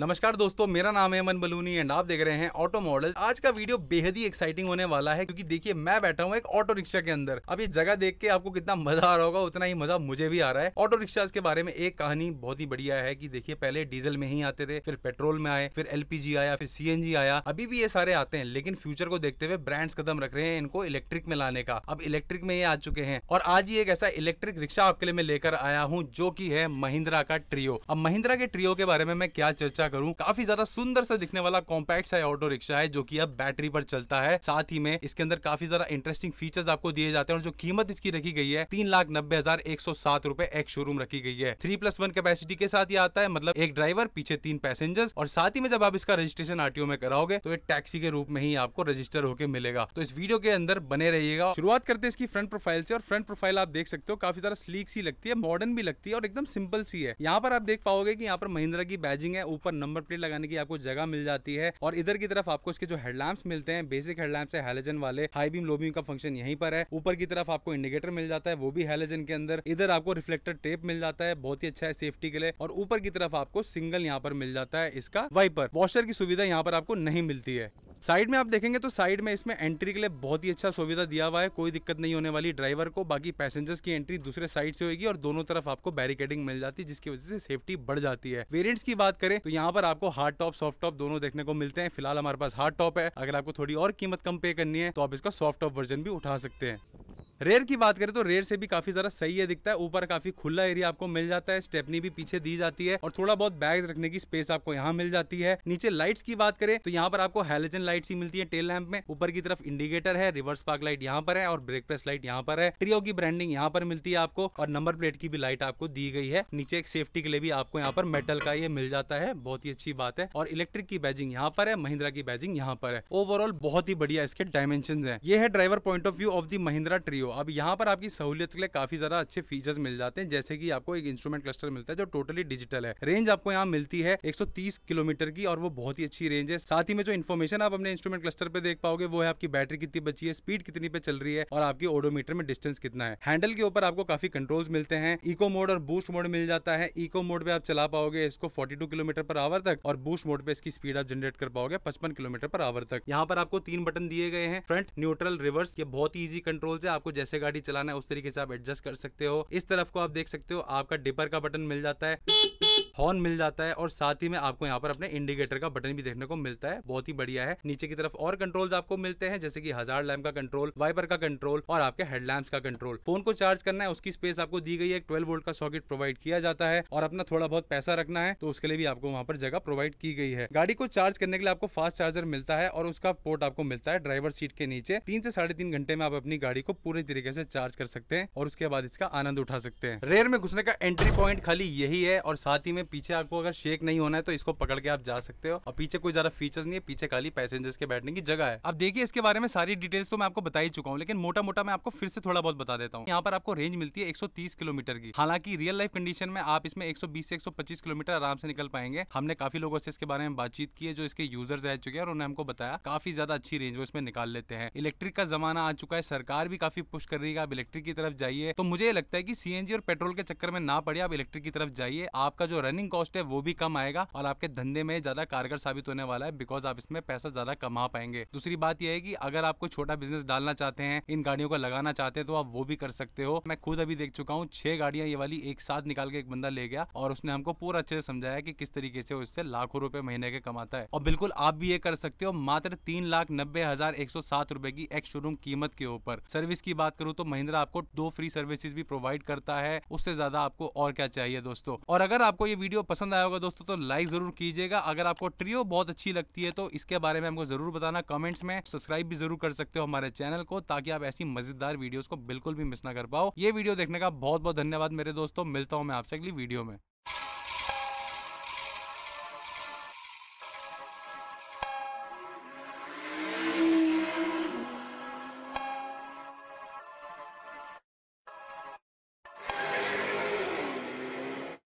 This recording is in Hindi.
नमस्कार दोस्तों मेरा नाम है अमन बलूनी एंड आप देख रहे हैं ऑटो मॉडल आज का वीडियो बेहद ही एक्साइटिंग होने वाला है क्योंकि देखिए मैं बैठा हूँ एक ऑटो रिक्शा के अंदर अब ये जगह देख के आपको कितना मजा आ रहा होगा उतना ही मजा मुझे भी आ रहा है ऑटो रिक्शा के बारे में एक कहानी बहुत ही बढ़िया है की देखिये पहले डीजल में ही आते थे फिर पेट्रोल में आए फिर एलपीजी आया फिर सी आया अभी भी ये सारे आते हैं लेकिन फ्यूचर को देखते हुए ब्रांड्स कदम रख रहे हैं इनको इलेक्ट्रिक में लाने का अब इलेक्ट्रिक में ये आ चुके हैं और आज ही एक ऐसा इलेक्ट्रिक रिक्शा आपके लिए मैं लेकर आया हूँ जो की है महिंद्रा का ट्रियो अब महिंद्रा के ट्रियो के बारे में मैं क्या चर्चा क्या करूँ काफी ज्यादा सुंदर सा दिखने वाला कॉम्पैक्ट सा ऑटो रिक्शा है जो की अब बैटरी पर चलता है साथ ही में इसके अंदर काफी ज्यादा इंटरेस्टिंग फीचर्स आपको दिए जाते हैं और जो कीमत इसकी रखी गई है तीन लाख नब्बे हजार एक सौ सात रूपए एक शोरूम रखी गई है थ्री प्लस वन कैपेसिटी के साथ ये आता है मतलब एक ड्राइवर पीछे तीन पैसेंजर्स और साथ ही में जब आप इसका रजिस्ट्रेशन आरटीओ में कराओगे तो एक टैक्सी के रूप में ही आपको रजिस्टर होकर मिलेगा तो इस वीडियो के अंदर बने रहिएगा शुरुआत करते हैं इसकी फ्रंट प्रोफाइल से और फ्रंट प्रोफाइल आप देख सकते हो काफी ज्यादा स्लीक सी लगती है मॉडर्न भी लगती है और एकदम सिंपल सी है यहाँ पर आप देख पाओगे की यहाँ पर महिंद्रा की बैजिंग है ऊपर ऊपर नंबर प्लेट लगाने की आपको जगह मिल जाती है और इधर की तरफ आपको इसके जो हेडलैम्प मिलते हैं बेसिक हेडलैम्प है हेलोजन वाले हाई बीम लो बीम का फंक्शन यहीं पर है ऊपर की तरफ आपको इंडिकेटर मिल जाता है वो भी हेलोजन के अंदर इधर आपको रिफ्लेक्टर टेप मिल जाता है बहुत ही अच्छा है सेफ्टी के लिए और ऊपर की तरफ आपको सिंगल यहाँ पर मिल जाता है इसका वाइपर वॉशर की सुविधा यहाँ पर आपको नहीं मिलती है साइड में आप देखेंगे तो साइड में इसमें एंट्री के लिए बहुत ही अच्छा सुविधा दिया हुआ है कोई दिक्कत नहीं होने वाली ड्राइवर को बाकी पैसेंजर्स की एंट्री दूसरे साइड से होगी और दोनों तरफ आपको बैरिकेडिंग मिल जाती है जिसकी वजह से सेफ्टी बढ़ जाती है वेरियंट्स की बात करें तो यहाँ पर आपको हार्ड टॉप सॉफ्ट टॉप दोनों देखने को मिलते हैं फिलहाल हमारे पास हार्ड टॉप है अगर आपको थोड़ी और कीमत कम पे करनी है तो आप इसका सॉफ्ट टॉप वर्जन भी उठा सकते हैं रेयर की बात करें तो रेयर से भी काफी ज्यादा सही है दिखता है ऊपर काफी खुला एरिया आपको मिल जाता है स्टेपनी भी पीछे दी जाती है और थोड़ा बहुत बैग्स रखने की स्पेस आपको यहाँ मिल जाती है नीचे लाइट्स की बात करें तो यहाँ पर आपको हेलोजन लाइट्स ही मिलती है टेल लैम्प में ऊपर की तरफ इंडिकेटर है रिवर्स पार्क लाइट यहाँ पर है और ब्रेक प्रेस लाइट यहाँ पर है ट्रियो की ब्रांडिंग यहाँ पर मिलती है आपको और नंबर प्लेट की भी लाइट आपको दी गई है नीचे एक सेफ्टी के लिए भी आपको यहाँ पर मेटल का ये मिल जाता है बहुत ही अच्छी बात है और इलेक्ट्रिक की बैजिंग यहाँ पर है महिंद्रा की बैजिंग यहाँ पर है ओवरऑल बहुत ही बढ़िया इसके डायमेंशन है ये है driver point of view of the Mahindra Treo हो अब यहाँ पर आपकी सहूलियत के लिए काफ़ी ज़्यादा अच्छे फीचर्स मिल जाते हैं जैसे कि आपको एक इंस्ट्रूमेंट क्लस्टर मिलता है जो टोटली डिजिटल है रेंज आपको यहाँ मिलती है 130 किलोमीटर की और वो बहुत ही अच्छी रेंज है साथ ही में जो इन्फॉर्मेशन आप अपने इंस्ट्रूमेंट क्लस्टर पे देख पाओगे वो है आपकी बैटरी कितनी बची है स्पीड कितनी पे चल रही है और आपकी ओडोमीटर में डिस्टेंस कितना है हैंडल के ऊपर आपको काफी कंट्रोल मिलते हैं इको मोड और बूस्ट मोड मिल जाता है इको मोड पे आप चला पाओगे इसको फोर्टी किलोमीटर पर आवर तक और बूस्ट मोड पे इसकी स्पीड आप जनरेट कर पाओगे पचपन किलोमीटर पर आवर तक यहाँ पर आपको तीन बटन दिए गए हैं फ्रंट न्यूट्रल रिवर्स ये बहुत ही ईजी कंट्रोल्स है आपको जैसे गाड़ी चलाना है उस तरीके से आप एडजस्ट कर सकते हो इस तरफ को आप देख सकते हो आपका डिपर का बटन मिल जाता है हॉर्न मिल जाता है और साथ ही में आपको यहाँ पर अपने इंडिकेटर का बटन भी देखने को मिलता है बहुत ही बढ़िया है नीचे की तरफ और कंट्रोल्स आपको मिलते हैं जैसे कि हजार लैम्प का कंट्रोल वाइपर का कंट्रोल और आपके हेडलैम्प का कंट्रोल फोन को चार्ज करना है उसकी स्पेस आपको दी गई है ट्वेल्व वोल्ट का सॉकेट प्रोवाइड किया जाता है और अपना थोड़ा बहुत पैसा रखना है तो उसके लिए भी आपको वहाँ पर जगह प्रोवाइड की गई है गाड़ी को चार्ज करने के लिए आपको फास्ट चार्जर मिलता है और उसका पोर्ट आपको मिलता है ड्राइवर सीट के नीचे तीन से साढ़े तीन घंटे में आप अपनी गाड़ी को पूरे तरीके से चार्ज कर सकते हैं और उसके बाद इसका आनंद उठा सकते हैं रेयर में घुसने का एंट्री पॉइंट खाली यही है और साथ ही में पीछे आपको अगर शेक नहीं होना है तो इसको पकड़ के आप जा सकते हो और पीछे कोई ज्यादा फीचर्स नहीं है पीछे खाली पैसेंजर्स के बैठने की जगह है आप देखिए इसके बारे में सारी डिटेल्स तो मैं आपको बता ही चुका हूँ लेकिन मोटा मोटा मैं आपको फिर से थोड़ा बहुत बता देता हूँ यहाँ पर आपको रेंज मिलती है एक किलोमीटर की हालांकि रियल लाइफ कंडीशन में आप इसमें एक से एक किलोमीटर आराम से निकल पाएंगे हमने काफी लोगों से इसके बारे में बातचीत की है जो इसके यूजर्स रह चुके हैं और उन्होंने हमको बताया काफी ज्यादा अच्छी रेंज वो इसमें निकाल लेते हैं इलेक्ट्रिक का जमाना आ चुका है सरकार भी काफी पुश कर रही है आप इलेक्ट्रिक की तरफ जाइए तो मुझे लगता है की सीएनजी और पेट्रोल के चक्कर में ना पड़े आप इलेक्ट्रिक की तरफ जाइए आपका जो रन रनिंग कॉस्ट है वो भी कम आएगा और आपके धंधे में ज्यादा कारगर साबित होने वाला है बिकॉज आप इसमें पैसा ज्यादा कमा पाएंगे दूसरी बात यह है कि अगर आप कोई छोटा बिजनेस डालना चाहते हैं इन गाड़ियों को लगाना चाहते हैं तो आप वो भी कर सकते हो मैं खुद अभी देख चुका हूँ छह गाड़ियां ये वाली एक साथ निकाल के एक बंदा ले गया और उसने हमको पूरा अच्छे से समझाया कि किस तरीके से उससे लाखों रुपए महीने के कमाता है और बिल्कुल आप भी ये कर सकते हो मात्र तीन लाख नब्बे हजार एक सौ सात रुपए की एक्स शोरूम कीमत के ऊपर सर्विस की बात करूँ तो महिंद्रा आपको दो फ्री सर्विसेज भी प्रोवाइड करता है उससे ज्यादा आपको और क्या चाहिए दोस्तों और अगर आपको ये वीडियो वीडियो पसंद आया होगा दोस्तों तो लाइक ज़रूर कीजिएगा अगर आपको ट्रियो बहुत अच्छी लगती है तो इसके बारे में हमको ज़रूर बताना कमेंट्स में सब्सक्राइब भी जरूर कर सकते हो हमारे चैनल को ताकि आप ऐसी मज़ेदार वीडियो को बिल्कुल भी मिस ना कर पाओ ये वीडियो देखने का बहुत बहुत धन्यवाद मेरे दोस्तों मिलता हूँ मैं आपसे अगली वीडियो में